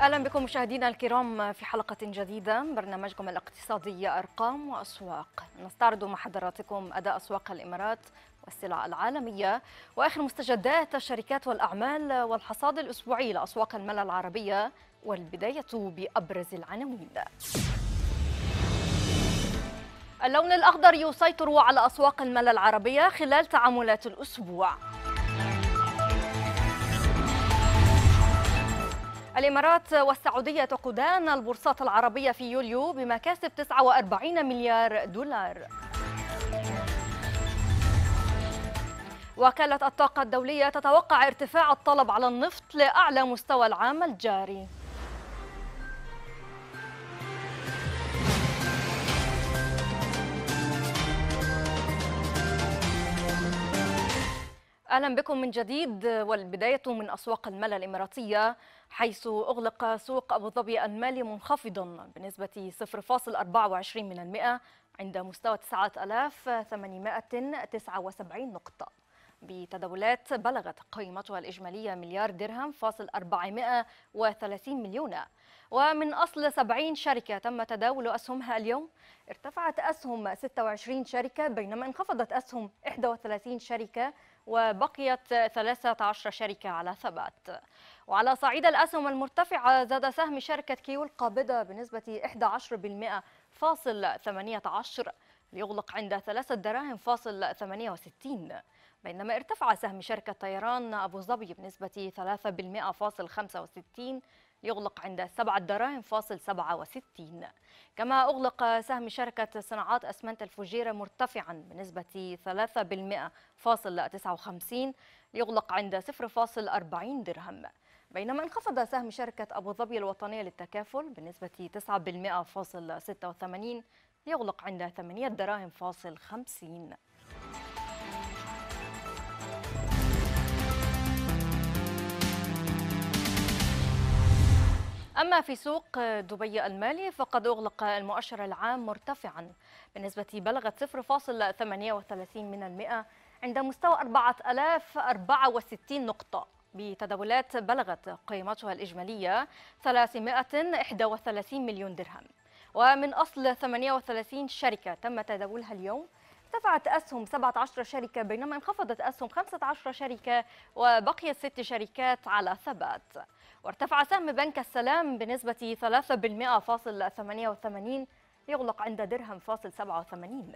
اهلا بكم مشاهدينا الكرام في حلقه جديده برنامجكم الاقتصادي ارقام واسواق نستعرض مع حضراتكم اداء اسواق الامارات والسلع العالميه واخر مستجدات الشركات والاعمال والحصاد الاسبوعي لاسواق المال العربيه والبدايه بابرز العناوين اللون الاخضر يسيطر على اسواق المال العربيه خلال تعاملات الاسبوع الإمارات والسعودية تقودان البورصات العربية في يوليو بمكاسب 49 مليار دولار وكالة الطاقة الدولية تتوقع ارتفاع الطلب على النفط لأعلى مستوى العام الجاري اهلا بكم من جديد والبدايه من اسواق المال الاماراتيه حيث أغلق سوق أبو ظبي المالي منخفضا بنسبة 0.24% من عند مستوى 9879 نقطة بتداولات بلغت قيمتها الإجمالية مليار درهم فاصل 430 مليون ومن أصل 70 شركة تم تداول أسهمها اليوم ارتفعت أسهم 26 شركة بينما انخفضت أسهم 31 شركة وبقيت 13 شركة على ثبات وعلى صعيد الأسهم المرتفعة زاد سهم شركة كيو القابضة بنسبة 11% فاصل 18 ليغلق عند 3 دراهم فاصل 68 بينما ارتفع سهم شركة طيران أبو ظبي بنسبة 3% فاصل 65 يغلق عند 7 دراهم فاصل 67 كما أغلق سهم شركة صناعات أسمنت الفجيرة مرتفعا بنسبة 3% فاصل 59 ليغلق عند 0.40 درهم بينما انخفض سهم شركة أبو ظبي الوطنية للتكافل بنسبة 9.86 ليغلق عند 8 دراهم فاصل 50 أما في سوق دبي المالي فقد أغلق المؤشر العام مرتفعا بنسبة بلغت 0.38 من المئة عند مستوى 4064 نقطة بتداولات بلغت قيمتها الإجمالية 331 مليون درهم ومن أصل 38 شركة تم تداولها اليوم ارتفعت أسهم 17 شركة بينما انخفضت أسهم 15 شركة وبقيت ست شركات على ثبات وارتفع سهم بنك السلام بنسبة 3% فاصل 88 ليغلق عند درهم فاصل 87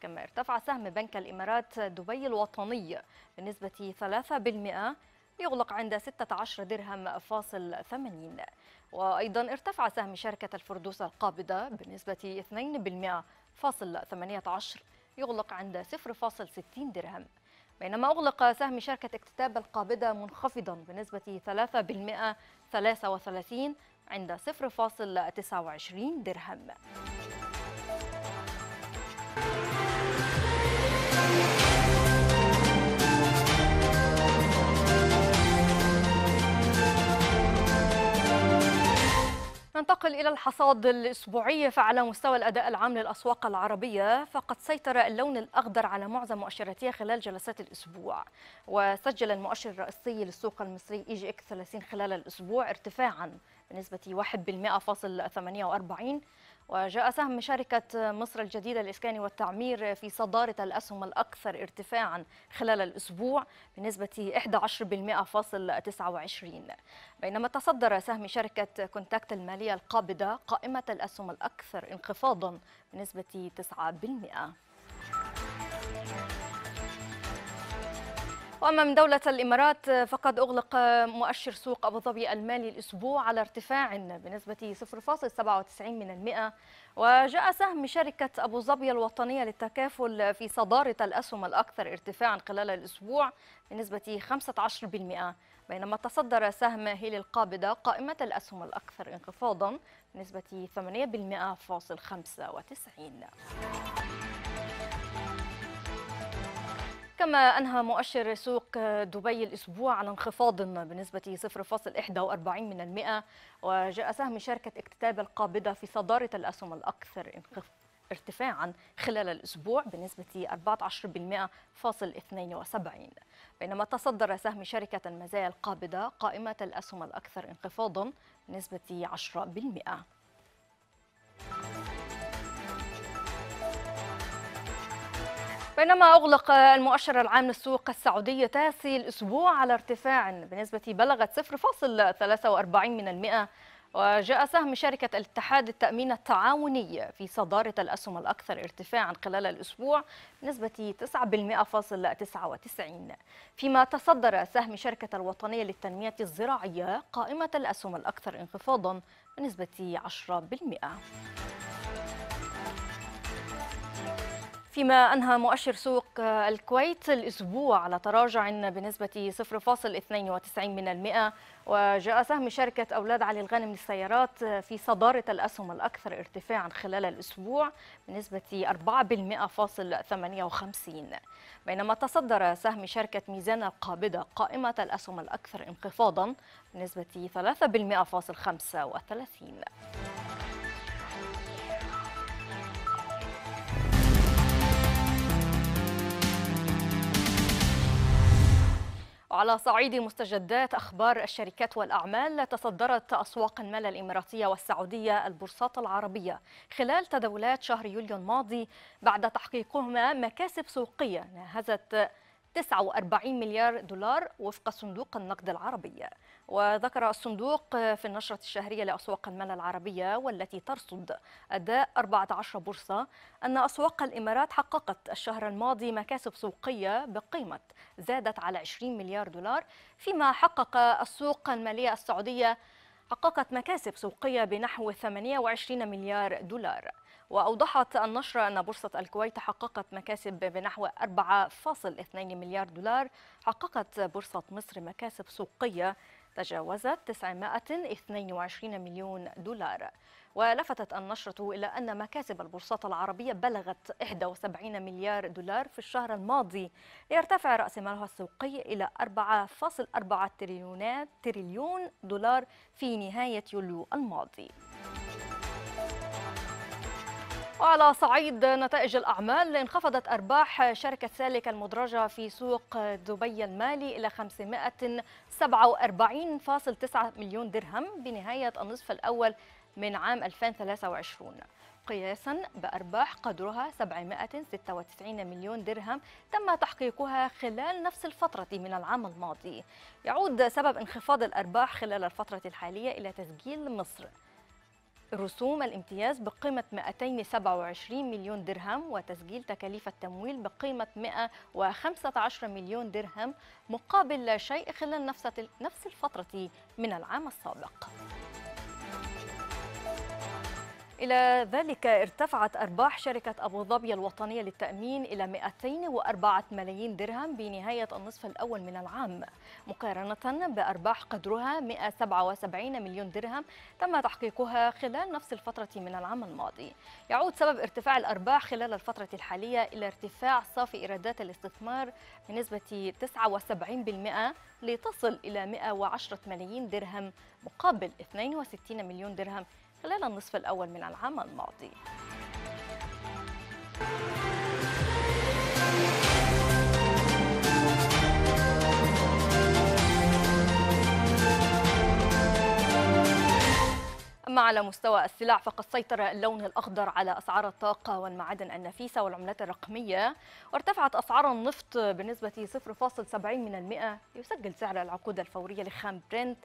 كما ارتفع سهم بنك الإمارات دبي الوطني بنسبة 3% ليغلق عند 16 درهم فاصل 80 وأيضا ارتفع سهم شركة الفردوس القابضة بنسبة 2% فاصل 18 يغلق عند 0.60 درهم بينما أغلق سهم شركة اكتتاب القابضة منخفضا بنسبة 3% 33 عند 0.29 درهم ننتقل إلى الحصاد الأسبوعي فعلى مستوى الأداء العام للأسواق العربية فقد سيطر اللون الأخضر على معظم مؤشراتها خلال جلسات الأسبوع وسجل المؤشر الرئيسي للسوق المصري إي جي إكس 30 خلال الأسبوع ارتفاعا بنسبة 1.48 وجاء سهم شركة مصر الجديدة للإسكان والتعمير في صدارة الأسهم الأكثر ارتفاعا خلال الأسبوع بنسبة 11.29 بينما تصدر سهم شركة كونتاكت المالية القابضة قائمة الأسهم الأكثر انخفاضا بنسبة 9% وأمام دولة الإمارات فقد أغلق مؤشر سوق أبو ظبي المالي الأسبوع على ارتفاع بنسبة 0.97% وجاء سهم شركة أبو ظبي الوطنية للتكافل في صدارة الأسهم الأكثر ارتفاعا خلال الأسبوع بنسبة 15% بينما تصدر سهم هيل القابضة قائمة الأسهم الأكثر انخفاضا بنسبة 8.95 كما أنهى مؤشر سوق دبي الأسبوع على انخفاض بنسبة 0.41% وجاء سهم شركة اكتتاب القابضة في صدارة الأسهم الأكثر انخفاض ارتفاعا خلال الأسبوع بنسبة 14.72 بينما تصدر سهم شركة المزايا القابضة قائمة الأسهم الأكثر انخفاضا بنسبة 10% بينما أغلق المؤشر العام للسوق السعودية تاسي الأسبوع على ارتفاع بنسبة بلغت 0.43 من المئة وجاء سهم شركة الاتحاد التأمين التعاوني في صدارة الأسهم الأكثر ارتفاعا خلال الأسبوع بنسبة 9.99 فيما تصدر سهم شركة الوطنية للتنمية الزراعية قائمة الأسهم الأكثر انخفاضا بنسبة 10% فيما أنهى مؤشر سوق الكويت الأسبوع على تراجع بنسبة 0.92 من المئة وجاء سهم شركة أولاد علي الغانم للسيارات في صدارة الأسهم الأكثر ارتفاعا خلال الأسبوع بنسبة 4% فاصل 58 بينما تصدر سهم شركة ميزان القابضة قائمة الأسهم الأكثر انخفاضا بنسبة 3% فاصل 35 على صعيد مستجدات أخبار الشركات والأعمال تصدرت أسواق المال الإماراتية والسعودية البورصات العربية خلال تداولات شهر يوليو الماضي بعد تحقيقهما مكاسب سوقية ناهزت 49 مليار دولار وفق صندوق النقد العربي وذكر الصندوق في النشرة الشهرية لأسواق المال العربية والتي ترصد أداء 14 بورصة أن أسواق الإمارات حققت الشهر الماضي مكاسب سوقية بقيمة زادت على 20 مليار دولار فيما حقق السوق المالية السعودية حققت مكاسب سوقية بنحو 28 مليار دولار وأوضحت النشرة أن بورصة الكويت حققت مكاسب بنحو 4.2 مليار دولار حققت بورصة مصر مكاسب سوقية تجاوزت 922 مليون دولار ولفتت النشرة إلى أن مكاسب البورصات العربية بلغت 71 مليار دولار في الشهر الماضي ليرتفع رأس مالها السوقي إلى 4.4 تريليون دولار في نهاية يوليو الماضي وعلى صعيد نتائج الأعمال انخفضت أرباح شركة سالك المدرجة في سوق دبي المالي إلى 547.9 مليون درهم بنهاية النصف الأول من عام 2023 قياسا بأرباح قدرها 796 مليون درهم تم تحقيقها خلال نفس الفترة من العام الماضي يعود سبب انخفاض الأرباح خلال الفترة الحالية إلى تسجيل مصر رسوم الامتياز بقيمة 227 مليون درهم وتسجيل تكاليف التمويل بقيمة 115 مليون درهم مقابل لا شيء خلال نفس الفترة من العام السابق إلى ذلك ارتفعت أرباح شركة أبو ظبي الوطنية للتأمين إلى 204 ملايين درهم بنهاية النصف الأول من العام مقارنة بأرباح قدرها 177 مليون درهم تم تحقيقها خلال نفس الفترة من العام الماضي يعود سبب ارتفاع الأرباح خلال الفترة الحالية إلى ارتفاع صافي إيرادات الاستثمار بنسبة 79% لتصل إلى 110 ملايين درهم مقابل 62 مليون درهم خلال النصف الأول من العام الماضي أما على مستوى السلع فقد سيطر اللون الأخضر على أسعار الطاقة والمعادن النفيسة والعملات الرقمية وارتفعت أسعار النفط بنسبة 0.70% يسجل سعر العقود الفورية لخام برنت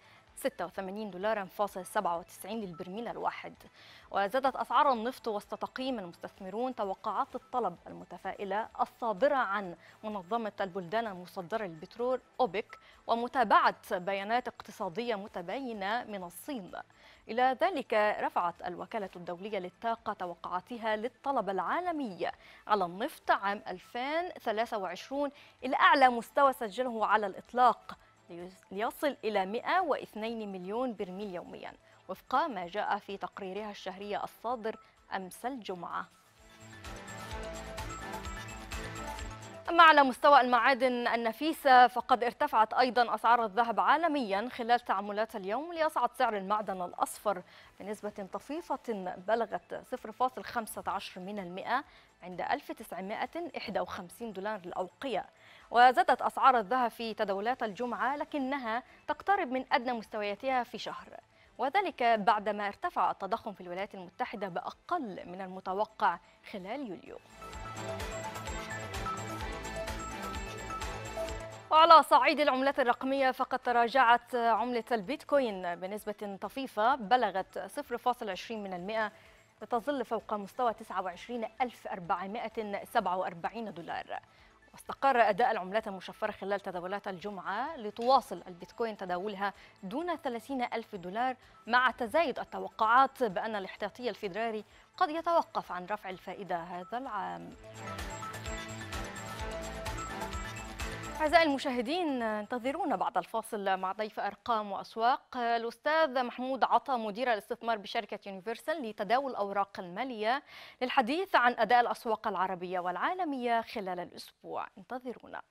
86 دولارا فاصل 97 للبرميل الواحد وزادت أسعار النفط وسط تقييم المستثمرون توقعات الطلب المتفائلة الصادرة عن منظمة البلدان المصدرة للبترول أوبك ومتابعة بيانات اقتصادية متباينة من الصين إلى ذلك رفعت الوكالة الدولية للطاقة توقعاتها للطلب العالمي على النفط عام 2023 إلى أعلى مستوى سجله على الإطلاق ليصل إلى 102 مليون برميل يوميا وفق ما جاء في تقريرها الشهرية الصادر أمس الجمعة أما على مستوى المعادن النفيسة فقد ارتفعت أيضا أسعار الذهب عالميا خلال تعاملات اليوم ليصعد سعر المعدن الأصفر بنسبة طفيفة بلغت 0.15% عند 1951 دولار الأوقية وزادت أسعار الذهب في تداولات الجمعة لكنها تقترب من أدنى مستوياتها في شهر وذلك بعدما ارتفع التضخم في الولايات المتحدة بأقل من المتوقع خلال يوليو وعلى صعيد العملات الرقمية فقد تراجعت عملة البيتكوين بنسبة طفيفة بلغت 0.20 من المئة لتظل فوق مستوى 29447 دولار استقر أداء العملات المشفرة خلال تداولات الجمعة لتواصل البيتكوين تداولها دون 30 ألف دولار مع تزايد التوقعات بأن الاحتياطي الفيدرالي قد يتوقف عن رفع الفائدة هذا العام أعزائي المشاهدين انتظرونا بعد الفاصل مع ضيف أرقام وأسواق الأستاذ محمود عطا مدير الاستثمار بشركة يونيفرسال لتداول الأوراق المالية للحديث عن أداء الأسواق العربية والعالمية خلال الأسبوع انتظرونا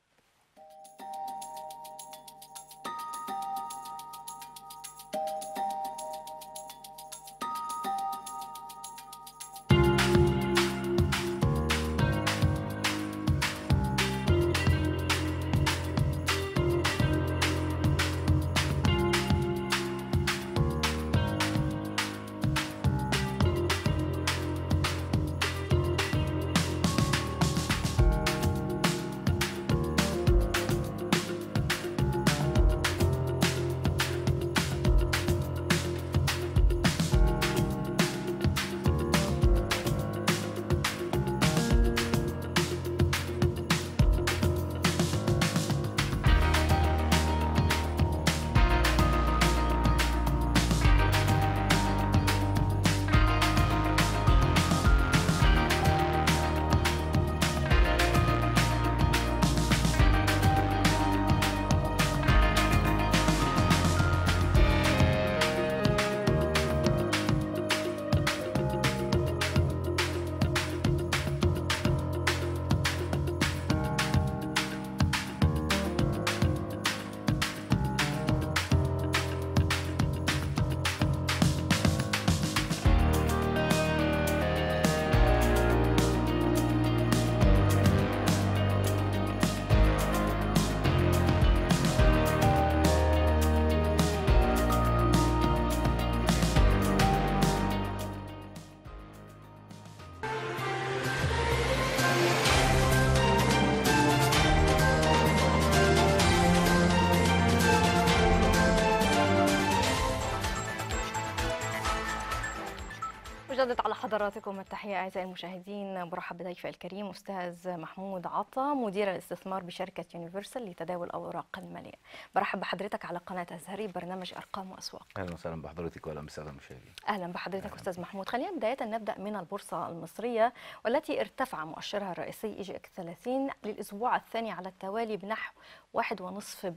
حضراتكم التحية أعزائي المشاهدين برحب بضيفي الكريم أستاذ محمود عطا مدير الاستثمار بشركة يونيفرسال لتداول الأوراق المالية برحب بحضرتك على قناة أزهري برنامج أرقام وأسواق أهلا وسهلا بحضرتك وأهلا بالسادة المشاهدين أهلا بحضرتك أهلا. أستاذ محمود خلينا بداية نبدأ من البورصة المصرية والتي ارتفع مؤشرها الرئيسي إي جي إكس 30 للأسبوع الثاني على التوالي بنحو 1.5%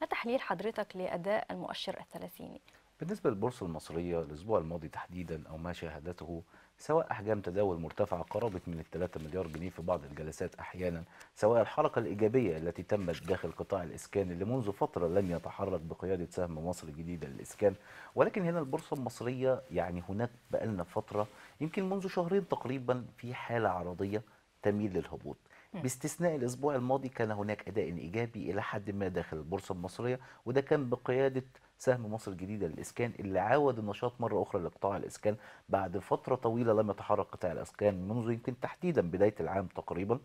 ما تحليل حضرتك لأداء المؤشر الثلاثيني؟ بالنسبة للبورصة المصرية الأسبوع الماضي تحديدا أو ما شاهدته سواء أحجام تداول مرتفعة قربت من 3 مليار جنيه في بعض الجلسات أحيانا سواء الحركة الإيجابية التي تمت داخل قطاع الإسكان اللي منذ فترة لم يتحرك بقيادة سهم مصر الجديدة للإسكان ولكن هنا البورصة المصرية يعني هناك بقالنا فترة يمكن منذ شهرين تقريبا في حالة عرضية تميل للهبوط باستثناء الأسبوع الماضي كان هناك أداء إيجابي إلى حد ما داخل البورصة المصرية وده كان بقيادة سهم مصر الجديدة للإسكان اللي عاود النشاط مرة أخرى لقطاع الإسكان بعد فترة طويلة لم يتحرك قطاع الإسكان منذ يمكن تحديدا بداية العام تقريبا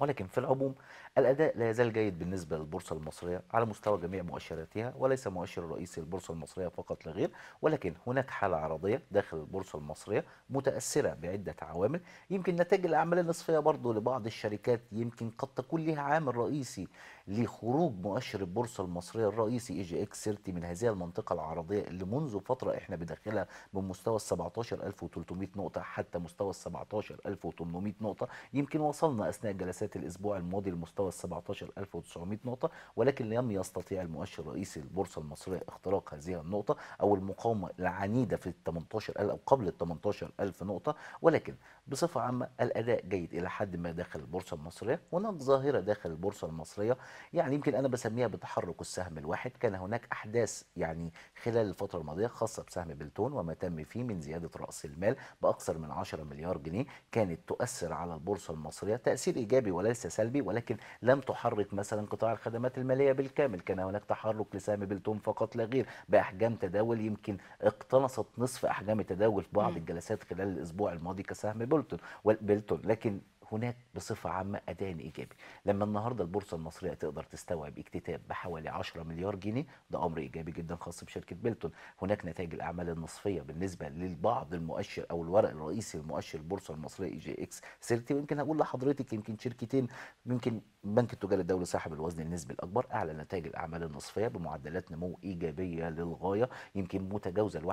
ولكن في العموم الأداء لا يزال جيد بالنسبة للبورصة المصرية على مستوى جميع مؤشراتها وليس مؤشر الرئيسي البورصة المصرية فقط لا غير ولكن هناك حالة عرضية داخل البورصة المصرية متأثرة بعدة عوامل يمكن نتائج الأعمال النصفية برضه لبعض الشركات يمكن قد تكون لها عامل رئيسي لخروج مؤشر البورصه المصريه الرئيسي اي جي اكس سيرتي من هذه المنطقه العرضيه اللي منذ فتره احنا بداخلها من مستوى ال 17300 نقطه حتى مستوى ال 17800 نقطه يمكن وصلنا اثناء جلسات الاسبوع الماضي لمستوى ال 17900 نقطه ولكن لم يستطيع المؤشر الرئيسي للبورصه المصريه اختراق هذه النقطه او المقاومه العنيده في ال 18000 او قبل ال 18000 نقطه ولكن بصفه عامه الاداء جيد الى حد ما داخل البورصه المصريه هناك ظاهره داخل البورصه المصريه يعني يمكن انا بسميها بتحرك السهم الواحد كان هناك احداث يعني خلال الفتره الماضيه خاصه بسهم بلتون وما تم فيه من زياده راس المال باكثر من 10 مليار جنيه كانت تؤثر على البورصه المصريه تاثير ايجابي وليس سلبي ولكن لم تحرك مثلا قطاع الخدمات الماليه بالكامل كان هناك تحرك لسهم بلتون فقط لا غير باحجام تداول يمكن اقتنصت نصف احجام التداول في بعض الجلسات خلال الاسبوع الماضي كسهم بلتون بلتون لكن هناك بصفة عامة أداء إيجابي لما النهاردة البورصة المصرية تقدر تستوعب اكتتاب بحوالي 10 مليار جنيه ده أمر إيجابي جدا خاص بشركة بيلتون هناك نتائج الأعمال النصفية بالنسبة للبعض المؤشر أو الورق الرئيسي المؤشر البورصة المصرية إي جي إكس سيرتي ويمكن هقول لحضرتك يمكن شركتين يمكن البنك التجاري الدولي صاحب الوزن النسبي الاكبر اعلن نتائج الاعمال النصفيه بمعدلات نمو ايجابيه للغايه يمكن متجاوزه ال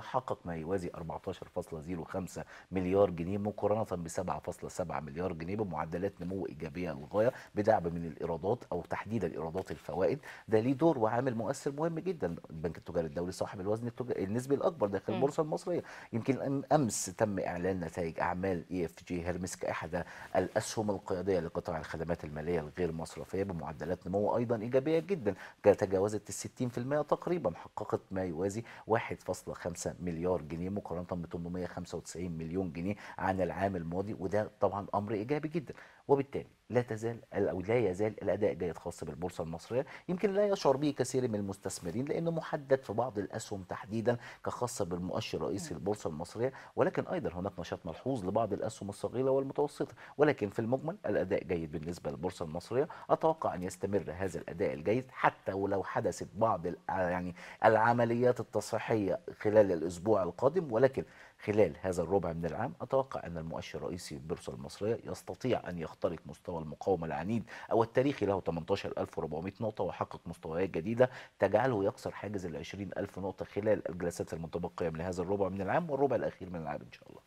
81% حقق ما يوازي 14.05 مليار جنيه مقارنه ب 7.7 مليار جنيه بمعدلات نمو ايجابيه للغايه بدعم من الايرادات او تحديدا ايرادات الفوائد ده ليه دور وعامل مؤثر مهم جدا البنك التجاري الدولي صاحب الوزن النسبي الاكبر داخل البورصه المصريه يمكن امس تم اعلان نتائج اعمال اي اف جي هرمس كاحدى الاسهم القياديه لقطاع الخدمات الخدمات الماليه الغير مصرفيه بمعدلات نمو ايضا ايجابيه جدا تجاوزت ال 60% تقريبا حققت ما يوازي 1.5 مليار جنيه مقارنه ب 895 مليون جنيه عن العام الماضي وده طبعا امر ايجابي جدا وبالتالي لا تزال او لا يزال الاداء جيد خاص بالبورصه المصريه يمكن لا يشعر به كثير من المستثمرين لانه محدد في بعض الاسهم تحديدا كخاصه بالمؤشر الرئيسي للبورصه المصريه ولكن ايضا هناك نشاط ملحوظ لبعض الاسهم الصغيره والمتوسطه ولكن في المجمل الاداء جيد بالنسبه للبورصه المصريه اتوقع ان يستمر هذا الاداء الجيد حتى ولو حدثت بعض يعني العمليات التصحيحيه خلال الاسبوع القادم ولكن خلال هذا الربع من العام أتوقع أن المؤشر الرئيسي للبورصة المصرية يستطيع أن يخترق مستوى المقاومة العنيد أو التاريخي له 18400 نقطة ويحقق مستويات جديدة تجعله يكسر حاجز ال 20000 نقطة خلال الجلسات المتبقية من هذا الربع من العام والربع الأخير من العام إن شاء الله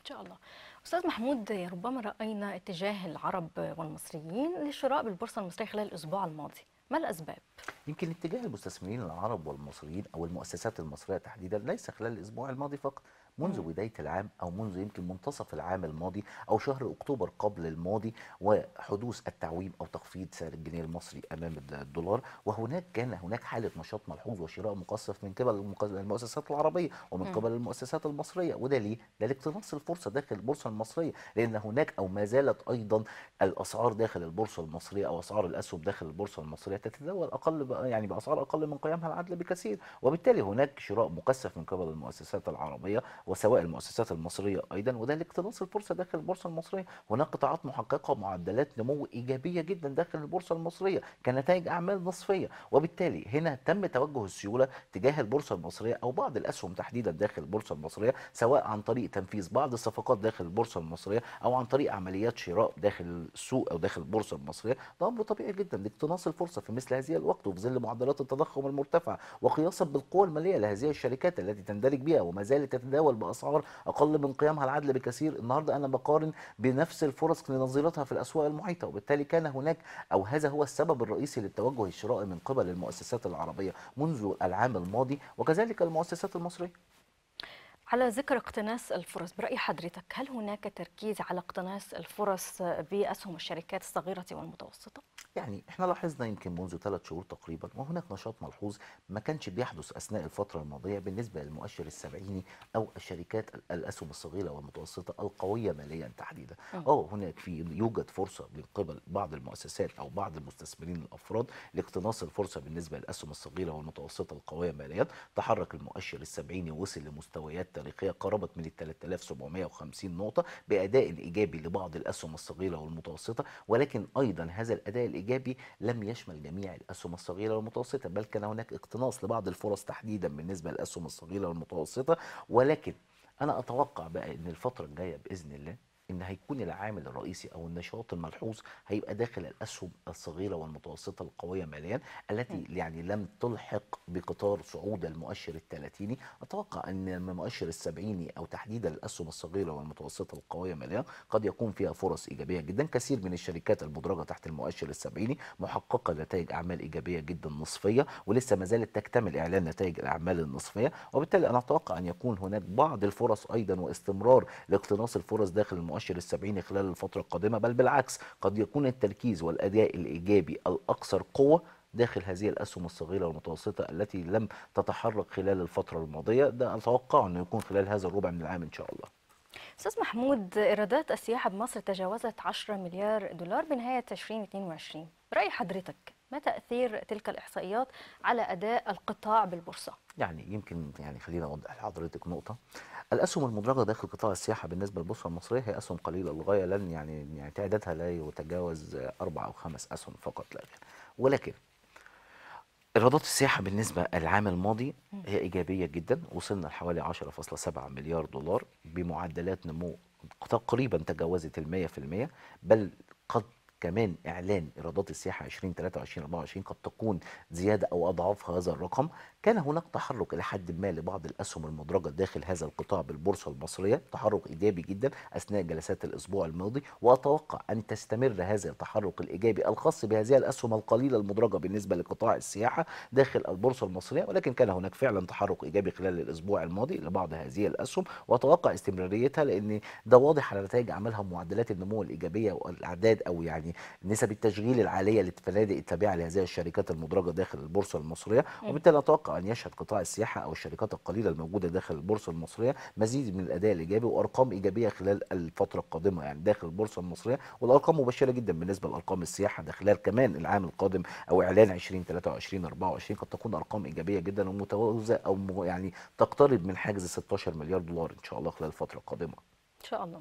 إن شاء الله استاذ محمود ربما راينا اتجاه العرب والمصريين للشراء بالبورصه المصريه خلال الاسبوع الماضي ما الاسباب يمكن اتجاه المستثمرين العرب والمصريين او المؤسسات المصريه تحديدا ليس خلال الاسبوع الماضي فقط منذ بداية العام أو منذ يمكن منتصف العام الماضي أو شهر أكتوبر قبل الماضي وحدوث التعويم أو تخفيض سعر الجنيه المصري أمام الدولار وهناك كان هناك حالة نشاط ملحوظ وشراء مقصف من قبل المؤسسات العربية ومن قبل المؤسسات المصرية وده ليه؟ ده لاقتناص الفرصة داخل البورصة المصرية لأن هناك أو ما زالت أيضا الأسعار داخل البورصة المصرية أو أسعار الأسهم داخل البورصة المصرية تتداول أقل يعني بأسعار أقل من قيمها العادلة بكثير وبالتالي هناك شراء مكثف من قبل المؤسسات العربية وسواء المؤسسات المصرية أيضا وده لاقتناص الفرصة داخل البورصة المصرية هناك قطاعات محققة معدلات نمو إيجابية جدا داخل البورصة المصرية كنتائج أعمال نصفية وبالتالي هنا تم توجه السيولة تجاه البورصة المصرية أو بعض الأسهم تحديدا داخل البورصة المصرية سواء عن طريق تنفيذ بعض الصفقات داخل البورصة المصرية أو عن طريق عمليات شراء داخل السوق أو داخل البورصة المصرية ده أمر طبيعي جدا لاقتناص الفرصة في مثل هذه الوقت وفي ظل معدلات التضخم المرتفعة وقياسا بالقوى المالية لهذه الشركات التي تندرج بها وما زالت تتداول باسعار اقل من قيمها العدل بكثير النهارده انا بقارن بنفس الفرص لنظيرتها في الاسواق المحيطه وبالتالي كان هناك او هذا هو السبب الرئيسي للتوجه الشرائي من قبل المؤسسات العربيه منذ العام الماضي وكذلك المؤسسات المصريه على ذكر اقتناص الفرص برأي حضرتك هل هناك تركيز على اقتناص الفرص بأسهم الشركات الصغيرة والمتوسطة؟ يعني احنا لاحظنا يمكن منذ ثلاث شهور تقريبا وهناك نشاط ملحوظ ما كانش بيحدث اثناء الفتره الماضيه بالنسبه للمؤشر السبعيني او الشركات الاسهم الصغيره والمتوسطه القويه ماليا تحديدا اه هناك في يوجد فرصه من قبل بعض المؤسسات او بعض المستثمرين الافراد لاقتناص الفرصه بالنسبه للاسهم الصغيره والمتوسطه القويه ماليا تحرك المؤشر السبعيني وصل لمستويات تاريخيه قربت من ال 3750 نقطه باداء ايجابي لبعض الاسهم الصغيره والمتوسطه ولكن ايضا هذا الاداء الإيجابي الإيجابي لم يشمل جميع الأسهم الصغيرة والمتوسطة بل كان هناك اقتناص لبعض الفرص تحديدا بالنسبة للأسهم الصغيرة والمتوسطة ولكن أنا أتوقع بقى أن الفترة الجاية بإذن الله ان هيكون العامل الرئيسي او النشاط الملحوظ هيبقى داخل الاسهم الصغيره والمتوسطه القويه ماليا التي يعني لم تلحق بقطار صعود المؤشر الثلاثيني اتوقع ان المؤشر السبعيني او تحديدا الاسهم الصغيره والمتوسطه القويه ماليا قد يكون فيها فرص ايجابيه جدا كثير من الشركات المدرجه تحت المؤشر السبعيني محققه نتائج اعمال ايجابيه جدا نصفيه ولسه ما زالت تكتمل اعلان نتائج الاعمال النصفيه وبالتالي انا اتوقع ان يكون هناك بعض الفرص ايضا واستمرار لاقتناص الفرص داخل المؤشر مؤشر السبعين خلال الفترة القادمة بل بالعكس قد يكون التركيز والأداء الإيجابي الأكثر قوة داخل هذه الأسهم الصغيرة والمتوسطة التي لم تتحرك خلال الفترة الماضية ده أتوقع أنه يكون خلال هذا الربع من العام إن شاء الله أستاذ محمود إيرادات السياحة بمصر تجاوزت 10 مليار دولار بنهاية 2022 برأي حضرتك ما تأثير تلك الإحصائيات على أداء القطاع بالبورصة؟ يعني يمكن يعني خلينا أوضح لحضرتك نقطة الاسهم المدرجه داخل قطاع السياحه بالنسبه للبورصه المصريه هي اسهم قليله للغايه لن يعني يعني تعدادها لا يتجاوز اربع او خمس اسهم فقط لا غير ولكن ايرادات السياحه بالنسبه العام الماضي هي ايجابيه جدا وصلنا لحوالي 10.7 مليار دولار بمعدلات نمو تقريبا تجاوزت ال 100% بل قد كمان اعلان ايرادات السياحه 2023 24 قد تكون زياده او اضعاف هذا الرقم كان هناك تحرك إلى حد ما لبعض الأسهم المدرجة داخل هذا القطاع بالبورصة المصرية تحرك إيجابي جدا أثناء جلسات الأسبوع الماضي وأتوقع أن تستمر هذا التحرك الإيجابي الخاص بهذه الأسهم القليلة المدرجة بالنسبة لقطاع السياحة داخل البورصة المصرية ولكن كان هناك فعلا تحرك إيجابي خلال الأسبوع الماضي لبعض هذه الأسهم وأتوقع استمراريتها لأن ده واضح على نتائج أعمالها ومعدلات النمو الإيجابية والأعداد أو يعني نسب التشغيل العالية للفنادق التابعة لهذه الشركات المدرجة داخل البورصة المصرية وبالتالي أتوقع يتوقع أن يشهد قطاع السياحة أو الشركات القليلة الموجودة داخل البورصة المصرية مزيد من الأداء الإيجابي وأرقام إيجابية خلال الفترة القادمة يعني داخل البورصة المصرية والأرقام مبشرة جدا بالنسبة لأرقام السياحة ده خلال كمان العام القادم أو إعلان 2023 24 قد تكون أرقام إيجابية جدا ومتوازة أو يعني تقترب من حاجز 16 مليار دولار إن شاء الله خلال الفترة القادمة إن شاء الله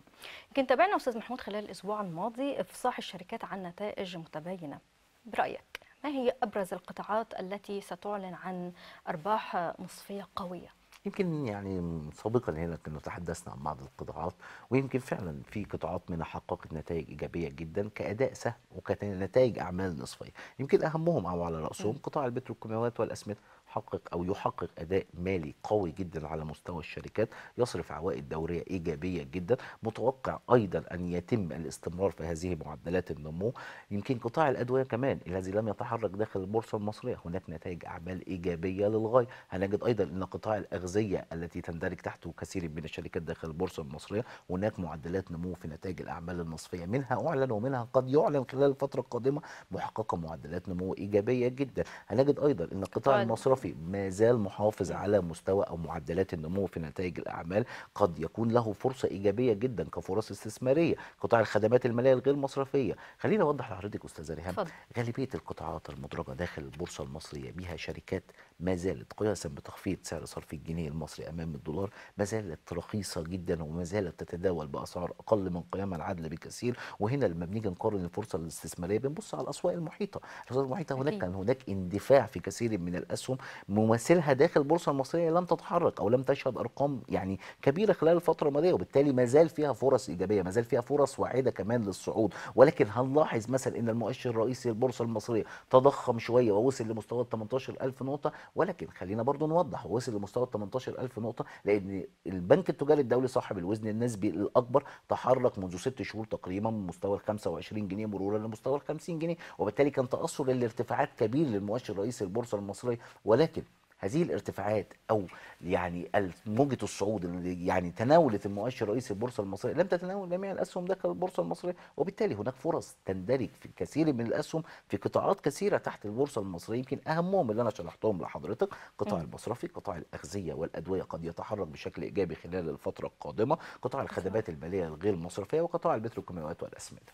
كنت تابعنا استاذ محمود خلال الاسبوع الماضي افصاح الشركات عن نتائج متباينه برايك ما هي أبرز القطاعات التي ستعلن عن أرباح نصفية قوية؟ يمكن يعني سابقا هنا كنا تحدثنا عن بعض القطاعات ويمكن فعلا في قطاعات منها حققت نتائج ايجابيه جدا كاداء سهل وكنتائج اعمال نصفيه يمكن اهمهم او على راسهم قطاع البتروكيماويات والاسمده حقق او يحقق اداء مالي قوي جدا على مستوى الشركات يصرف عوائد دوريه ايجابيه جدا متوقع ايضا ان يتم الاستمرار في هذه معدلات النمو يمكن قطاع الادويه كمان الذي لم يتحرك داخل البورصه المصريه هناك نتائج اعمال ايجابيه للغايه هنجد ايضا ان قطاع الاغذيه الرمزيه التي تندرج تحته كثير من الشركات داخل البورصه المصريه هناك معدلات نمو في نتائج الاعمال المصريه منها اعلن ومنها قد يعلن خلال الفتره القادمه محققه معدلات نمو ايجابيه جدا هنجد ايضا ان القطاع المصرفي ما زال محافظ على مستوى او معدلات النمو في نتائج الاعمال قد يكون له فرصه ايجابيه جدا كفرص استثماريه قطاع الخدمات الماليه الغير مصرفيه خليني اوضح لحضرتك استاذه ريهام غالبيه القطاعات المدرجه داخل البورصه المصريه بها شركات ما زالت قياسا بتخفيض سعر صرف الجنيه الجنيه المصري امام الدولار ما زالت رخيصه جدا وما زالت تتداول باسعار اقل من قيام العدل بكثير وهنا لما بنيجي نقارن الفرصه الاستثماريه بنبص على الاسواق المحيطه، الاسواق المحيطه هناك كان هناك اندفاع في كثير من الاسهم مماثلها داخل البورصه المصريه لم تتحرك او لم تشهد ارقام يعني كبيره خلال الفتره الماضيه وبالتالي ما زال فيها فرص ايجابيه، ما زال فيها فرص واعده كمان للصعود، ولكن هنلاحظ مثلا ان المؤشر الرئيسي للبورصه المصريه تضخم شويه ووصل لمستوى 18000 نقطه ولكن خلينا برضو نوضح ووصل لمستوى 18000 نقطه لان البنك التجاري الدولي صاحب الوزن النسبي الاكبر تحرك منذ ست شهور تقريبا من مستوى ال 25 جنيه مرورا لمستوى ال 50 جنيه وبالتالي كان تاثر الارتفاعات كبير للمؤشر الرئيسي البورصه المصريه ولكن هذه الارتفاعات او يعني موجه الصعود يعني تناولت المؤشر الرئيسي البورصه المصريه لم تتناول جميع الاسهم داخل البورصه المصريه وبالتالي هناك فرص تندرج في كثير من الاسهم في قطاعات كثيره تحت البورصه المصريه يمكن اهمهم اللي انا شرحتهم لحضرتك قطاع المصرفي قطاع الاغذيه والادويه قد يتحرك بشكل ايجابي خلال الفتره القادمه قطاع الخدمات الماليه الغير مصرفيه وقطاع البتروكيماويات والاسمده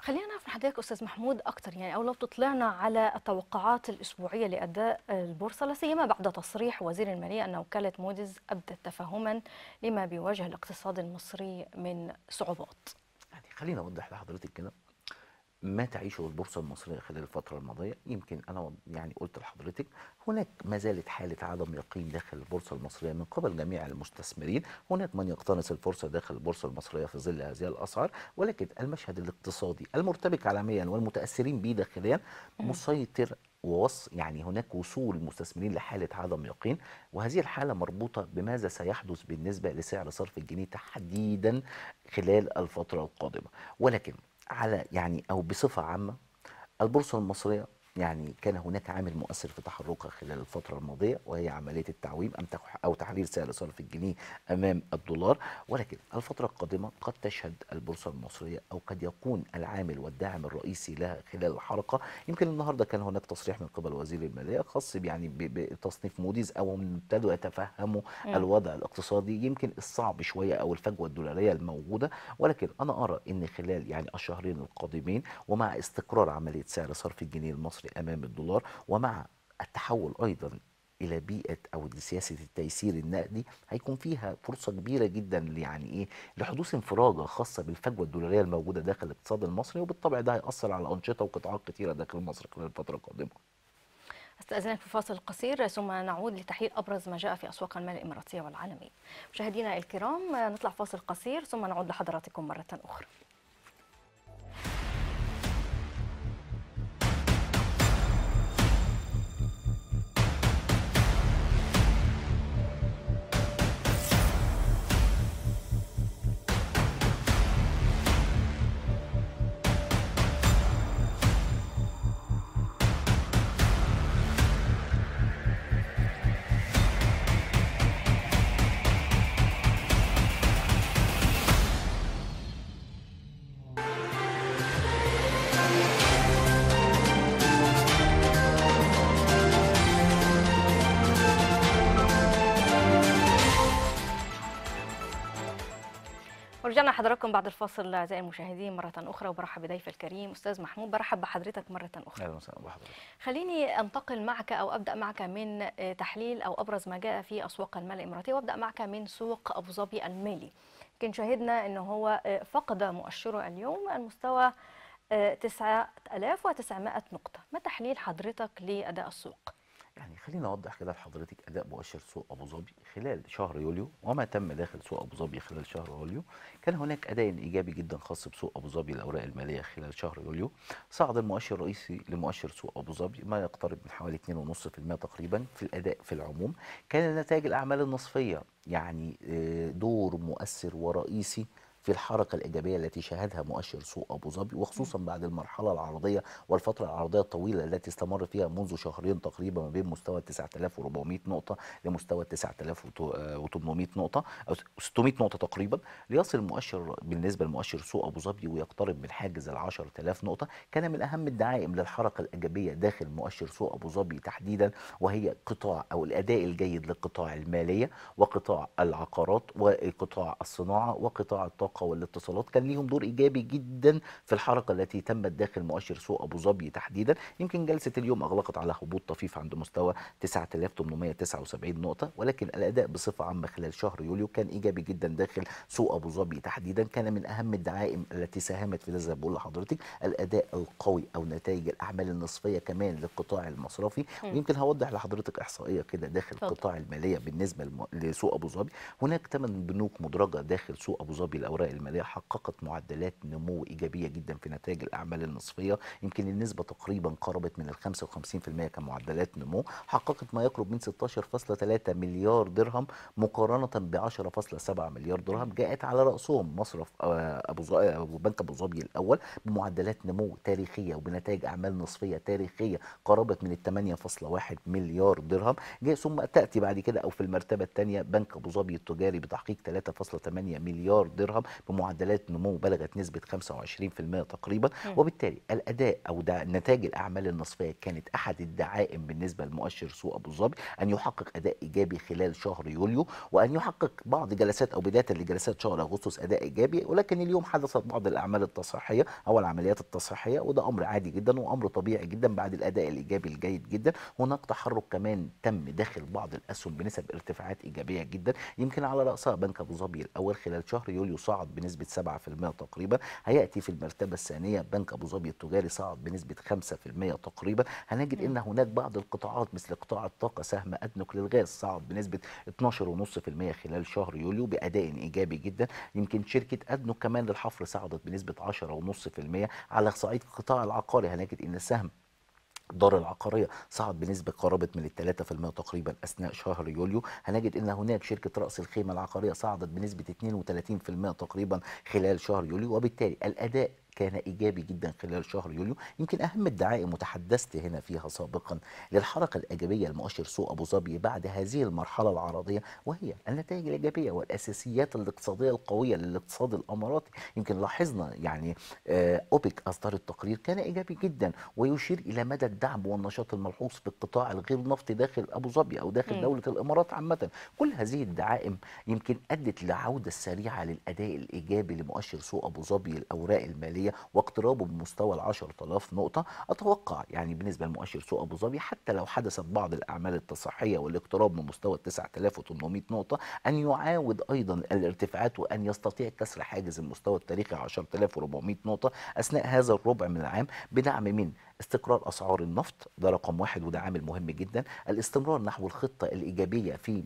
خلينا نعرف من حضرتك استاذ محمود اكتر يعني او لو تطلعنا على التوقعات الاسبوعيه لاداء البورصه لا سيما بعد تصريح وزير الماليه ان وكاله موديز ابدت تفهما لما بيواجه الاقتصاد المصري من صعوبات. يعني خلينا اوضح لحضرتك كده ما تعيشه البورصه المصريه خلال الفتره الماضيه يمكن انا يعني قلت لحضرتك هناك ما زالت حاله عدم يقين داخل البورصه المصريه من قبل جميع المستثمرين هناك من يقتنص الفرصه داخل البورصه المصريه في ظل هذه الاسعار ولكن المشهد الاقتصادي المرتبك عالميا والمتاثرين به داخليا مسيطر ووص يعني هناك وصول المستثمرين لحالة عدم يقين وهذه الحالة مربوطة بماذا سيحدث بالنسبة لسعر صرف الجنيه تحديدا خلال الفترة القادمة ولكن على يعني او بصفه عامه البورصه المصريه يعني كان هناك عامل مؤثر في تحركها خلال الفترة الماضية وهي عملية التعويم أو تحرير سعر صرف الجنيه أمام الدولار ولكن الفترة القادمة قد تشهد البورصة المصرية أو قد يكون العامل والداعم الرئيسي لها خلال الحركة يمكن النهاردة كان هناك تصريح من قبل وزير المالية خاص يعني بتصنيف موديز أو ابتدوا يتفهموا الوضع الاقتصادي يمكن الصعب شوية أو الفجوة الدولارية الموجودة ولكن أنا أرى أن خلال يعني الشهرين القادمين ومع استقرار عملية سعر صرف الجنيه المصري المصري امام الدولار ومع التحول ايضا الى بيئه او سياسه التيسير النقدي هيكون فيها فرصه كبيره جدا يعني ايه لحدوث انفراجه خاصه بالفجوه الدولاريه الموجوده داخل الاقتصاد المصري وبالطبع ده هياثر على انشطه وقطاعات كثيره داخل مصر خلال الفتره القادمه. استاذنك في فاصل قصير ثم نعود لتحليل ابرز ما جاء في اسواق المال الاماراتيه والعالميه. مشاهدينا الكرام نطلع فاصل قصير ثم نعود لحضراتكم مره اخرى. رجعنا حضراتكم بعد الفاصل اعزائي المشاهدين مره اخرى وبرحب بضيفي الكريم استاذ محمود برحب بحضرتك مره اخرى اهلا وسهلا بحضرتك خليني انتقل معك او ابدا معك من آه، تحليل او ابرز ما جاء في اسواق المال الاماراتيه وابدا معك من سوق ابو ظبي المالي كان شاهدنا ان هو آه، فقد مؤشره اليوم المستوى 9900 آه، نقطه ما تحليل حضرتك لاداء السوق يعني خليني اوضح كده لحضرتك اداء مؤشر سوق ابو ظبي خلال شهر يوليو وما تم داخل سوق ابو ظبي خلال شهر يوليو كان هناك اداء ايجابي جدا خاص بسوق ابو ظبي الاوراق الماليه خلال شهر يوليو صعد المؤشر الرئيسي لمؤشر سوق ابو ظبي ما يقترب من حوالي 2.5% تقريبا في الاداء في العموم كان نتائج الاعمال النصفيه يعني آه، دور مؤثر ورئيسي في الحركة الإيجابية التي شهدها مؤشر سوق أبو ظبي وخصوصا بعد المرحلة العرضية والفترة العرضية الطويلة التي استمر فيها منذ شهرين تقريبا ما بين مستوى 9400 نقطة لمستوى 9800 آه، نقطة أو 600 نقطة تقريبا ليصل مؤشر بالنسبة لمؤشر سوق أبو ظبي ويقترب من حاجز ال 10000 نقطة كان من أهم الدعائم للحركة الإيجابية داخل مؤشر سوق أبو ظبي تحديدا وهي قطاع أو الأداء الجيد لقطاع المالية وقطاع العقارات وقطاع الصناعة وقطاع الطاقة الطاقه والاتصالات كان ليهم دور ايجابي جدا في الحركه التي تمت داخل مؤشر سوق ابو ظبي تحديدا يمكن جلسه اليوم اغلقت على هبوط طفيف عند مستوى 9879 نقطه ولكن الاداء بصفه عامه خلال شهر يوليو كان ايجابي جدا داخل سوق ابو ظبي تحديدا كان من اهم الدعائم التي ساهمت في ده زي بقول لحضرتك الاداء القوي او نتائج الاعمال النصفيه كمان للقطاع المصرفي ويمكن هوضح لحضرتك احصائيه كده داخل قطاع الماليه بالنسبه لسوق ابو ظبي هناك ثمان بنوك مدرجه داخل سوق ابو ظبي الاوراق الوراء المالية حققت معدلات نمو إيجابية جدا في نتائج الأعمال النصفية يمكن النسبة تقريبا قربت من ال 55% كمعدلات نمو حققت ما يقرب من 16.3 مليار درهم مقارنة ب 10.7 مليار درهم جاءت على رأسهم مصرف آه، أبو, آه، أبو بنك أبو ظبي الأول بمعدلات نمو تاريخية وبنتائج أعمال نصفية تاريخية قربت من ال 8.1 مليار درهم جاء ثم تأتي بعد كده أو في المرتبة الثانية بنك أبو ظبي التجاري بتحقيق 3.8 مليار درهم بمعدلات نمو بلغت نسبة 25% تقريبا م. وبالتالي الأداء أو ده نتاج الأعمال النصفية كانت أحد الدعائم بالنسبة لمؤشر سوق أبو ظبي أن يحقق أداء إيجابي خلال شهر يوليو وأن يحقق بعض جلسات أو بداية لجلسات شهر أغسطس أداء إيجابي ولكن اليوم حدثت بعض الأعمال التصحيحية أو العمليات التصحيحية وده أمر عادي جدا وأمر طبيعي جدا بعد الأداء الإيجابي الجيد جدا هناك تحرك كمان تم داخل بعض الأسهم بنسب ارتفاعات إيجابية جدا يمكن على رأسها بنك أبو ظبي الأول خلال شهر يوليو صعد صعد بنسبة 7% تقريبا هيأتي في المرتبة الثانية بنك أبو ظبي التجاري صعد بنسبة 5% تقريبا هنجد أن هناك بعض القطاعات مثل قطاع الطاقة سهم أدنك للغاز صعد بنسبة 12.5% خلال شهر يوليو بأداء إيجابي جدا يمكن شركة أدنك كمان للحفر صعدت بنسبة 10.5% على صعيد قطاع العقاري هنجد أن سهم الدار العقاريه صعد بنسبه قرابه من 3% تقريبا اثناء شهر يوليو هنجد ان هناك شركه راس الخيمه العقاريه صعدت بنسبه 32% تقريبا خلال شهر يوليو وبالتالي الاداء كان إيجابي جدا خلال شهر يوليو يمكن أهم الدعائم وتحدثت هنا فيها سابقا للحركة الإيجابية المؤشر سوق أبو ظبي بعد هذه المرحلة العرضية وهي النتائج الإيجابية والأساسيات الاقتصادية القوية للاقتصاد الإماراتي يمكن لاحظنا يعني آه، أوبك أصدرت تقرير كان إيجابي جدا ويشير إلى مدى الدعم والنشاط الملحوظ في القطاع الغير نفطي داخل أبو ظبي أو داخل م. دولة الإمارات عامة كل هذه الدعائم يمكن أدت لعودة سريعة للأداء الإيجابي لمؤشر سوق أبو ظبي الأوراق المالية السعوديه واقترابه بمستوى ال 10000 نقطه اتوقع يعني بالنسبه لمؤشر سوق ابو ظبي حتى لو حدثت بعض الاعمال التصحيحيه والاقتراب من مستوى ال 9800 نقطه ان يعاود ايضا الارتفاعات وان يستطيع كسر حاجز المستوى التاريخي 10400 نقطه اثناء هذا الربع من العام بدعم من استقرار أسعار النفط ده رقم واحد وده عامل مهم جدا الاستمرار نحو الخطة الإيجابية في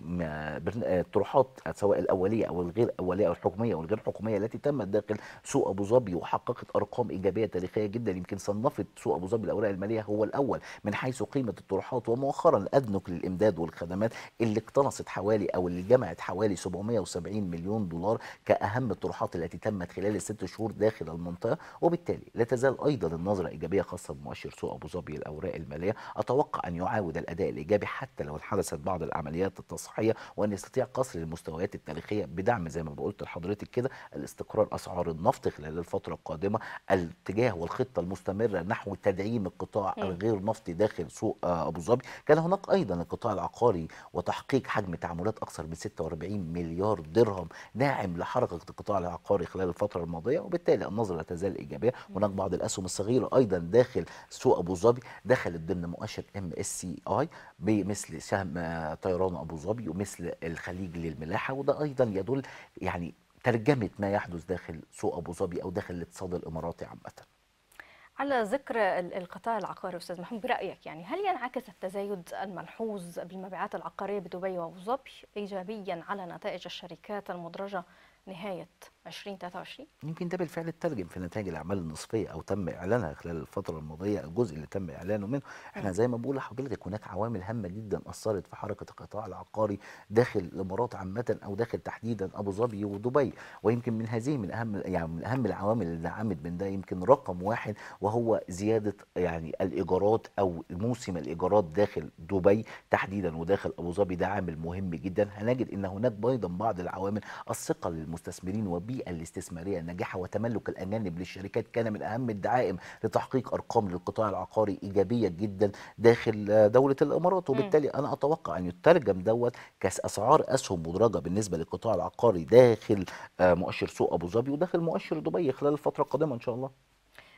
الطروحات آه، سواء الأولية أو الغير أولية أو الحكومية أو الغير حكومية التي تمت داخل سوق أبو ظبي وحققت أرقام إيجابية تاريخية جدا يمكن صنفت سوق أبو ظبي الأوراق المالية هو الأول من حيث قيمة الطروحات ومؤخرا أدنك للإمداد والخدمات اللي اقتنصت حوالي أو اللي جمعت حوالي 770 مليون دولار كأهم الطروحات التي تمت خلال الست شهور داخل المنطقة وبالتالي لا تزال أيضا النظرة إيجابية خاصة بمؤشر سوق ابو ظبي الاوراق الماليه اتوقع ان يعاود الاداء الايجابي حتى لو حدثت بعض العمليات التصحيحيه وان يستطيع قصر المستويات التاريخيه بدعم زي ما بقولت لحضرتك كده الاستقرار اسعار النفط خلال الفتره القادمه الاتجاه والخطه المستمره نحو تدعيم القطاع الغير نفطي داخل سوق ابو ظبي كان هناك ايضا القطاع العقاري وتحقيق حجم تعاملات اكثر من 46 مليار درهم ناعم لحركه القطاع العقاري خلال الفتره الماضيه وبالتالي النظره لا تزال ايجابيه هناك بعض الاسهم الصغيره ايضا داخل سوق ابو ظبي دخلت ضمن مؤشر ام اس سي اي بمثل سهم آه، طيران ابو ظبي ومثل الخليج للملاحه وده ايضا يدل يعني ترجمه ما يحدث داخل سوق ابو ظبي او داخل الاقتصاد الاماراتي عامه. على ذكر القطاع العقاري استاذ محمود برايك يعني هل ينعكس التزايد الملحوظ بالمبيعات العقاريه بدبي وابو ظبي ايجابيا على نتائج الشركات المدرجه نهايه 2023 يمكن ده بالفعل اترجم في نتائج الاعمال النصفيه او تم اعلانها خلال الفتره الماضيه الجزء اللي تم اعلانه منه احنا زي ما بقول لحضرتك هناك عوامل هامه جدا اثرت في حركه القطاع العقاري داخل الامارات عامه او داخل تحديدا ابو ظبي ودبي ويمكن من هذه من اهم يعني من اهم العوامل اللي دعمت من ده يمكن رقم واحد وهو زياده يعني الايجارات او موسم الايجارات داخل دبي تحديدا وداخل ابو ظبي ده عامل مهم جدا هنجد ان هناك ايضا بعض العوامل الثقه للمستثمرين وبي البيئة الاستثمارية الناجحة وتملك الأجانب للشركات كان من أهم الدعائم لتحقيق أرقام للقطاع العقاري إيجابية جدا داخل دولة الإمارات وبالتالي أنا أتوقع أن يترجم دوت كأسعار أسهم مدرجة بالنسبة للقطاع العقاري داخل آه، مؤشر سوق أبو ظبي وداخل مؤشر دبي خلال الفترة القادمة إن شاء الله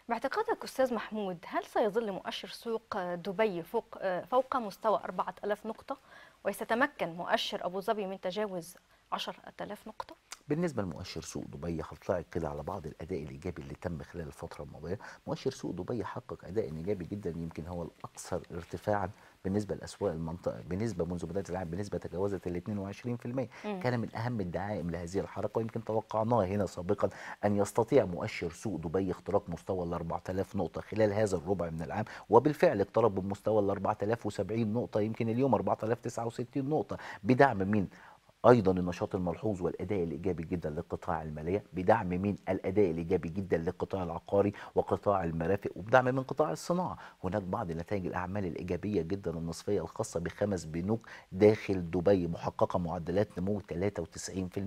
باعتقادك استاذ محمود هل سيظل مؤشر سوق آه، دبي فوق آه، فوق مستوى 4000 نقطه ويتمكن مؤشر ابو ظبي من تجاوز 10000 نقطه بالنسبه لمؤشر سوق دبي هطلعك كده على بعض الاداء الايجابي اللي تم خلال الفتره الماضيه مؤشر سوق دبي حقق اداء ايجابي جدا يمكن هو الاكثر ارتفاعا بالنسبه لاسواق المنطقه بنسبه منذ بدايه العام بنسبه تجاوزت ال 22% م. كان من اهم الدعائم لهذه الحركه ويمكن توقعناها هنا سابقا ان يستطيع مؤشر سوق دبي اختراق مستوى ال 4000 نقطه خلال هذا الربع من العام وبالفعل اقترب من مستوى ال 4070 نقطه يمكن اليوم 4069 نقطه بدعم من ايضا النشاط الملحوظ والاداء الايجابي جدا للقطاع الماليه بدعم من الاداء الايجابي جدا للقطاع العقاري وقطاع المرافق وبدعم من قطاع الصناعه هناك بعض نتائج الاعمال الايجابيه جدا النصفيه الخاصه بخمس بنوك داخل دبي محققه معدلات نمو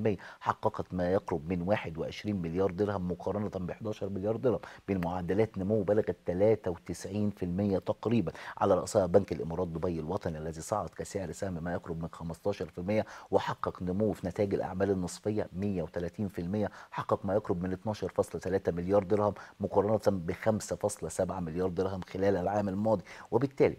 93% حققت ما يقرب من 21 مليار درهم مقارنه ب 11 مليار درهم بمعدلات نمو بلغت 93% تقريبا على راسها بنك الامارات دبي الوطني الذي صعد كسعر سهم ما يقرب من 15% وحقق حقق نمو في نتائج الأعمال النصفية 130% حقق ما يقرب من 12.3 مليار درهم مقارنة ب 5.7 مليار درهم خلال العام الماضي وبالتالي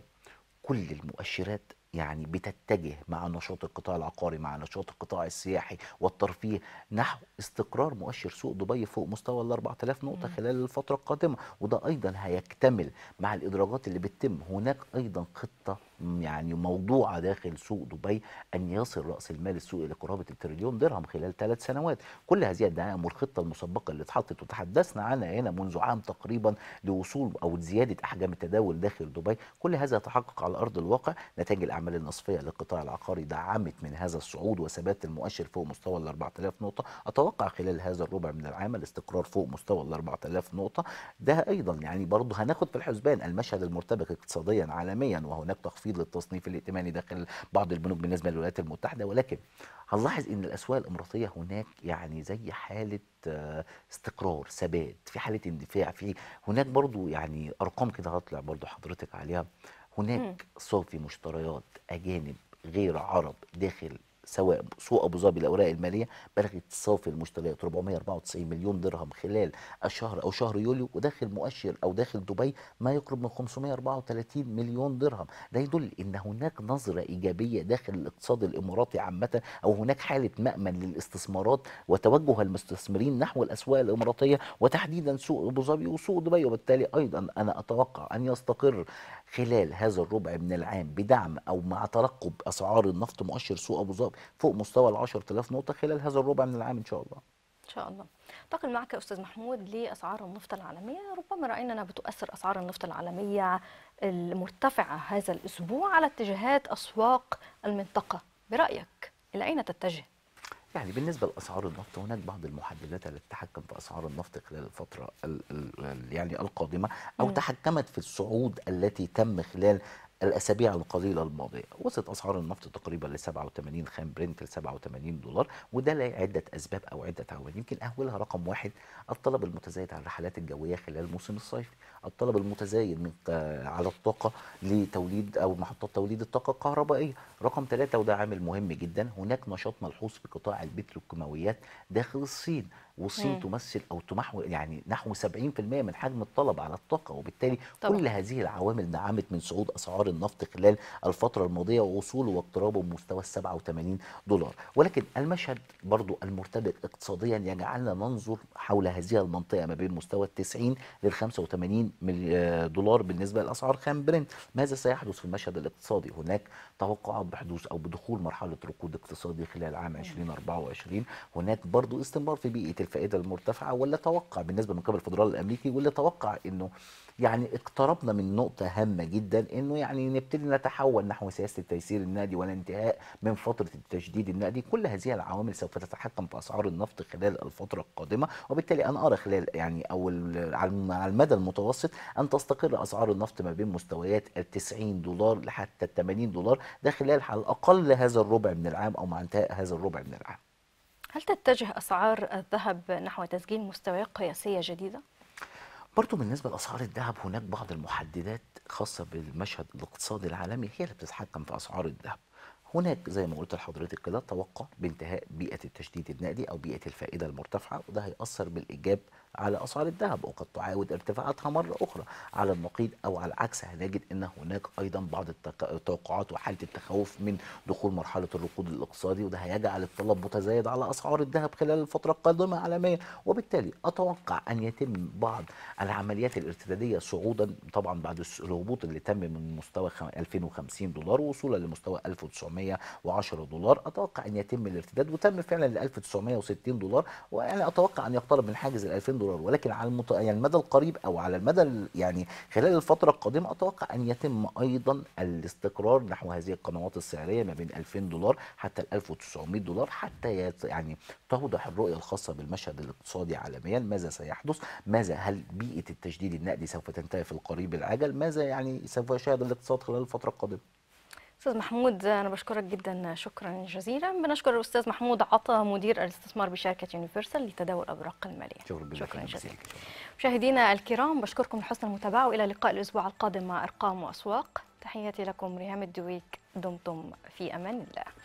كل المؤشرات يعني بتتجه مع نشاط القطاع العقاري مع نشاط القطاع السياحي والترفيه نحو استقرار مؤشر سوق دبي فوق مستوى ال 4000 نقطه خلال الفتره القادمه وده ايضا هيكتمل مع الادراجات اللي بتتم هناك ايضا خطه يعني موضوعة داخل سوق دبي أن يصل رأس المال السوقي إلى قرابة التريليون درهم خلال ثلاث سنوات كل هذه الدعائم والخطة المسبقة اللي اتحطت وتحدثنا عنها هنا منذ عام تقريبا لوصول أو زيادة أحجام التداول داخل دبي كل هذا تحقق على أرض الواقع نتائج الأعمال النصفية للقطاع العقاري دعمت من هذا الصعود وثبات المؤشر فوق مستوى ال 4000 نقطة أتوقع خلال هذا الربع من العام الاستقرار فوق مستوى ال 4000 نقطة ده أيضا يعني برضه هناخد في الحسبان المشهد المرتبك اقتصاديا عالميا وهناك تخفيض تفاصيل للتصنيف الائتماني داخل بعض البنوك بالنسبه للولايات المتحده ولكن هنلاحظ ان الاسواق الاماراتيه هناك يعني زي حاله آه، استقرار ثبات في حاله اندفاع في هناك برضو يعني ارقام كده هطلع برضو حضرتك عليها هناك صافي مشتريات اجانب غير عرب داخل سواء سوق ابو ظبي الاوراق الماليه بلغت صافي المشتريات 494 مليون درهم خلال الشهر او شهر يوليو وداخل مؤشر او داخل دبي ما يقرب من 534 مليون درهم ده يدل ان هناك نظره ايجابيه داخل الاقتصاد الاماراتي عامه او هناك حاله مامن للاستثمارات وتوجه المستثمرين نحو الاسواق الاماراتيه وتحديدا سوق ابو ظبي وسوق دبي وبالتالي ايضا انا اتوقع ان يستقر خلال هذا الربع من العام بدعم او مع ترقب اسعار النفط مؤشر سوق ابو ظبي فوق مستوى ال 10000 نقطه خلال هذا الربع من العام ان شاء الله. ان شاء الله. انتقل معك يا استاذ محمود لاسعار النفط العالميه، ربما راينا انها بتؤثر اسعار النفط العالميه المرتفعه هذا الاسبوع على اتجاهات اسواق المنطقه، برايك الى اين تتجه؟ يعني بالنسبة لأسعار النفط هناك بعض المحددات التي تتحكم في أسعار النفط خلال الفترة الـ الـ يعني القادمة أو م. تحكمت في الصعود التي تم خلال الأسابيع القليلة الماضية وصلت أسعار النفط تقريبا ل 87 خام برنت ل 87 دولار وده لعدة أسباب أو عدة عوامل يمكن أولها رقم واحد الطلب المتزايد على الرحلات الجوية خلال الموسم الصيفي الطلب المتزايد من على الطاقة لتوليد أو محطات توليد الطاقة الكهربائية رقم ثلاثة وده عامل مهم جدا هناك نشاط ملحوظ في قطاع البتروكيماويات داخل الصين والصين تمثل او تمحو يعني نحو 70% من حجم الطلب على الطاقه وبالتالي طبعا. كل هذه العوامل دعمت من صعود اسعار النفط خلال الفتره الماضيه ووصوله واقترابه بمستوى 87 دولار ولكن المشهد برضو المرتبك اقتصاديا يجعلنا ننظر حول هذه المنطقه ما بين مستوى ال 90 لل 85 آه، دولار بالنسبه لاسعار خام برنت ماذا سيحدث في المشهد الاقتصادي هناك توقعات بحدوث او بدخول مرحله ركود اقتصادي خلال عام 2024 هناك برضو استمرار في بيئه الفائده المرتفعه واللي توقع بالنسبه من قبل الفدرال الامريكي واللي توقع انه يعني اقتربنا من نقطة هامة جدا انه يعني نبتدي نتحول نحو سياسة تيسير النقدي والانتهاء من فترة التجديد النقدي، كل هذه العوامل سوف تتحكم في اسعار النفط خلال الفترة القادمة، وبالتالي انا ارى خلال يعني او على المدى المتوسط ان تستقر اسعار النفط ما بين مستويات ال 90 دولار لحتى ال 80 دولار، ده خلال على الاقل هذا الربع من العام او مع انتهاء هذا الربع من العام. هل تتجه أسعار الذهب نحو تسجيل مستويات قياسية جديدة؟ برضو بالنسبة لأسعار الذهب هناك بعض المحددات خاصة بالمشهد الاقتصادي العالمي هي اللي بتتحكم في أسعار الذهب هناك زي ما قلت لحضرتك كده توقع بانتهاء بيئة التشديد النقدي أو بيئة الفائدة المرتفعة وده هيأثر بالإيجاب على أسعار الذهب وقد تعاود ارتفاعاتها مرة أخرى على النقيض أو على العكس هنجد أن هناك أيضا بعض التوقعات وحالة التخوف من دخول مرحلة الركود الاقتصادي وده هيجعل الطلب متزايد على أسعار الذهب خلال الفترة القادمة عالميا وبالتالي أتوقع أن يتم بعض العمليات الارتدادية صعودا طبعا بعد الهبوط اللي تم من مستوى 2050 دولار وصولا لمستوى 1910 دولار أتوقع أن يتم الارتداد وتم فعلا ل 1960 دولار ويعني أتوقع أن يقترب من حاجز ال 2000 دولار ولكن على المت... يعني المدى القريب او على المدى يعني خلال الفتره القادمه اتوقع ان يتم ايضا الاستقرار نحو هذه القنوات السعريه ما بين 2000 دولار حتى 1900 دولار حتى يت... يعني توضح الرؤيه الخاصه بالمشهد الاقتصادي عالميا ماذا سيحدث ماذا هل بيئه التجديد النقدي سوف تنتهي في القريب العاجل ماذا يعني سوف يشهد الاقتصاد خلال الفتره القادمه استاذ محمود انا بشكرك جدا شكرا جزيلا بنشكر الاستاذ محمود عطا مدير الاستثمار بشركه يونيفرسال لتداول الاوراق الماليه شكرا, شكرا جزيلا مشاهدينا الكرام بشكركم لحسن المتابعه والى لقاء الاسبوع القادم مع ارقام واسواق تحياتي لكم ريهام الدويك دمتم في امان الله